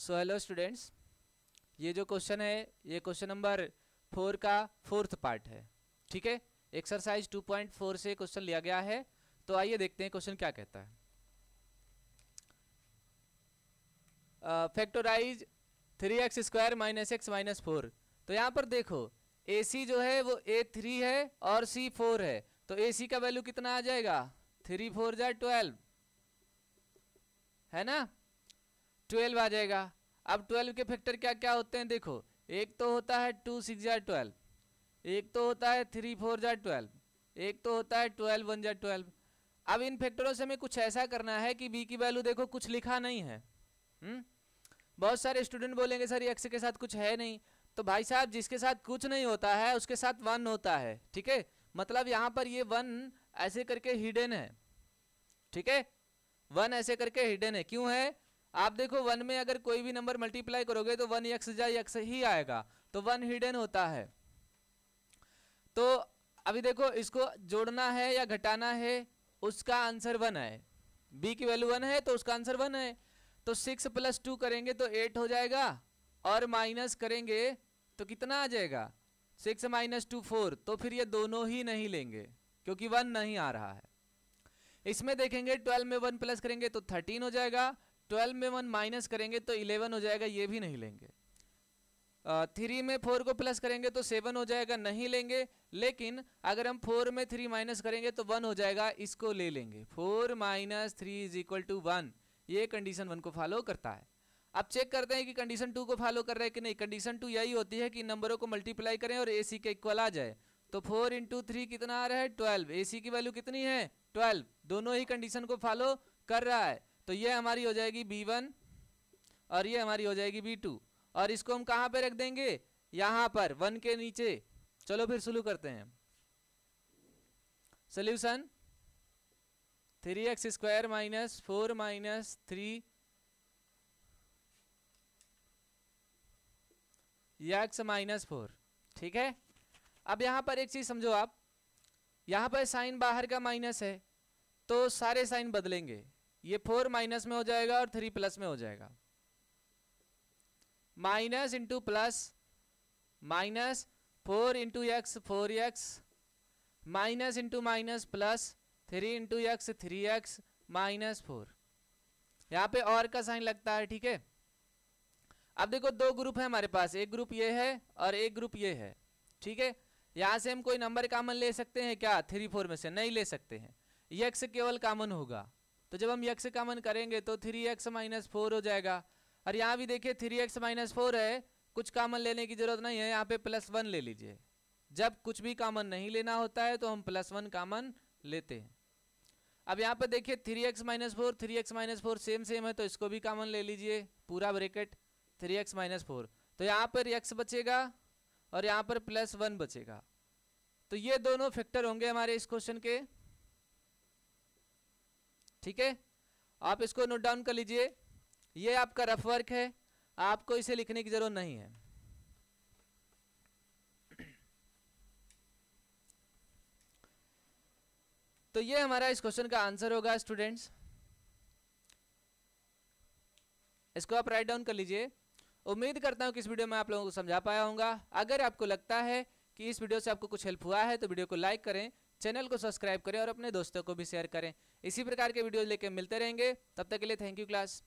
So hello students ये जो question है ये क्वेश्चन नंबर फोर का फोर्थ पार्ट है ठीक है एक्सरसाइज 2.4 से क्वेश्चन लिया गया है तो आइए देखते हैं क्वेश्चन क्या कहता है factorise three x square minus x minus four तो यहाँ पर देखो ए सी जो है वो ए थ्री है और सी फोर है तो ए सी का वैल्यू कितना आ जाएगा थ्री फोर जाए ट्वेल्व है ना ट्वेल्व आ जाएगा अब ट्वेल्व के फैक्टर क्या क्या होते हैं देखो एक तो होता है टू सिक्स जार ट्वेल्व एक तो होता है थ्री फोर जार ट्वेल्व एक तो होता है ट्वेल्व वन जार ट्वेल्व अब इन फैक्टरों से हमें कुछ ऐसा करना है कि बी की वैल्यू देखो कुछ लिखा नहीं है हुँ? हम्म? बहुत सारे स्टूडेंट बोलेंगे सर एक्स के साथ कुछ है नहीं तो भाई साहब जिसके साथ कुछ नहीं होता है उसके साथ वन होता है ठीक है मतलब यहाँ पर ये वन ऐसे करके हिडन है ठीक है वन ऐसे करके हिडन है क्यों है आप देखो वन में अगर कोई भी नंबर मल्टीप्लाई करोगे तो वन एक्स जाए एक्स ही आएगा तो वन हिडन होता है तो अभी देखो इसको जोड़ना है या घटाना है उसका आंसर वन है बी की वैल्यू वन है तो उसका आंसर वन है तो सिक्स प्लस टू करेंगे तो एट हो जाएगा और माइनस करेंगे तो कितना आ जाएगा सिक्स माइनस टू फोर तो फिर ये दोनों ही नहीं लेंगे क्योंकि वन नहीं आ रहा है इसमें देखेंगे ट्वेल्व में वन प्लस करेंगे तो थर्टीन हो जाएगा ट्वेल्व में वन माइनस करेंगे तो इलेवन हो जाएगा ये भी नहीं लेंगे थ्री में फोर को प्लस करेंगे तो सेवन हो जाएगा नहीं लेंगे लेकिन अगर हम फोर में थ्री माइनस करेंगे तो वन हो जाएगा इसको ले लेंगे four minus three is equal to one ये कंडीशन वन को फॉलो करता है अब चेक करते हैं कि कंडीशन टू को फॉलो कर रहा है कि नहीं कंडीशन टू यही होती है कि नंबरों को मल्टीप्लाई करें और ए सी के इक्वल आ जाए तो फोर इंटू थ्री कितना आ रहा है ट्वेल्व ए सी की वैल्यू कितनी है ट्वेल्व दोनों ही कंडीशन को फॉलो कर रहा है तो ये हमारी हो जाएगी बी वन और ये हमारी हो जाएगी बी टू और इसको हम कहाँ पे रख देंगे यहाँ पर वन के नीचे चलो फिर शुरू करते हैं solution three x square minus four minus three x minus four ठीक है अब यहाँ पर एक चीज़ समझो आप यहाँ पर साइन बाहर का माइनस है तो सारे साइन बदलेंगे ये फोर माइनस में हो जाएगा और थ्री प्लस में हो जाएगा minus into plus minus four into x four x minus into minus plus three into x three x minus four यहाँ पे और का साइन लगता है ठीक है अब देखो दो ग्रुप है हमारे पास एक ग्रुप ये है और एक ग्रुप ये है ठीक है यहाँ से हम कोई नंबर कामन ले सकते हैं क्या थ्री फोर में से नहीं ले सकते हैं ये एक्स केवल कामन होगा तो जब हम यक्स कॉमन करेंगे तो थ्री एक्स माइनस फोर हो जाएगा और यहाँ भी देखिए थ्री एक्स माइनस फोर है कुछ कामन लेने की ज़रूरत नहीं है यहाँ पे प्लस वन ले लीजिए जब कुछ भी कामन नहीं लेना होता है तो हम प्लस वन कामन लेते हैं अब यहाँ पर देखिए three x minus four three x minus four same same है तो इसको भी कामन ले लीजिए पूरा bracket three x minus four तो यहाँ पर एक्स बचेगा और यहाँ पर प्लस वन बचेगा तो ये दोनों फैक्टर होंगे हमारे इस क्वेश्चन के ठीक है आप इसको नोट डाउन कर लीजिए ये आपका रफ वर्क है आपको इसे लिखने की ज़रूरत नहीं है तो ये हमारा इस क्वेश्चन का आंसर होगा स्टूडेंट्स इसको आप राइट डाउन कर लीजिए उम्मीद करता हूं कि इस वीडियो में आप लोगों को समझा पाया होगा अगर आपको लगता है कि इस वीडियो से आपको कुछ हेल्प हुआ है तो वीडियो को लाइक करें चैनल को सब्सक्राइब करें और अपने दोस्तों को भी शेयर करें इसी प्रकार के वीडियो लेकर मिलते रहेंगे तब तक के लिए थैंक यू क्लास